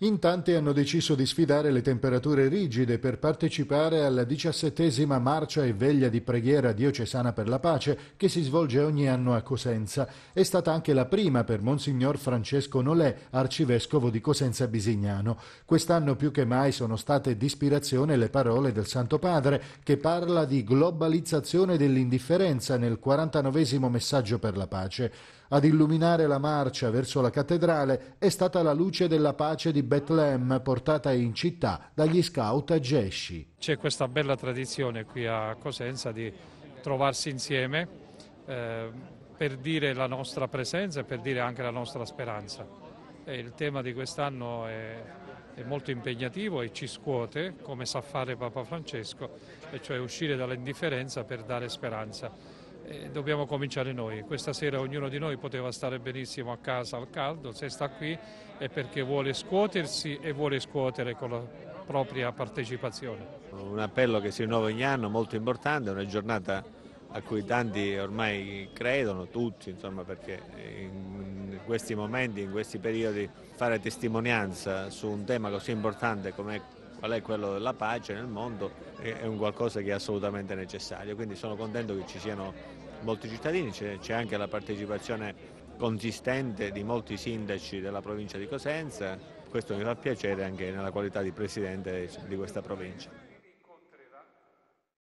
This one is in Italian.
In tanti hanno deciso di sfidare le temperature rigide per partecipare alla diciassettesima marcia e veglia di preghiera diocesana per la pace che si svolge ogni anno a Cosenza. È stata anche la prima per Monsignor Francesco Nolè, arcivescovo di Cosenza Bisignano. Quest'anno più che mai sono state d'ispirazione le parole del Santo Padre che parla di globalizzazione dell'indifferenza nel 49 messaggio per la pace. Ad illuminare la marcia verso la cattedrale è stata la luce della pace di Betlemme portata in città dagli scout a Gesci. C'è questa bella tradizione qui a Cosenza di trovarsi insieme eh, per dire la nostra presenza e per dire anche la nostra speranza. E il tema di quest'anno è, è molto impegnativo e ci scuote, come sa fare Papa Francesco, e cioè uscire dall'indifferenza per dare speranza eh, dobbiamo cominciare noi. Questa sera ognuno di noi poteva stare benissimo a casa al caldo, se sta qui è perché vuole scuotersi e vuole scuotere con la propria partecipazione. Un appello che si rinnova ogni anno, molto importante, una giornata a cui tanti ormai credono, tutti, insomma, perché in questi momenti, in questi periodi, fare testimonianza su un tema così importante come qual è quello della pace nel mondo, è, un qualcosa che è assolutamente necessario. Quindi sono contento che ci siano molti cittadini, c'è anche la partecipazione consistente di molti sindaci della provincia di Cosenza, questo mi fa piacere anche nella qualità di presidente di questa provincia.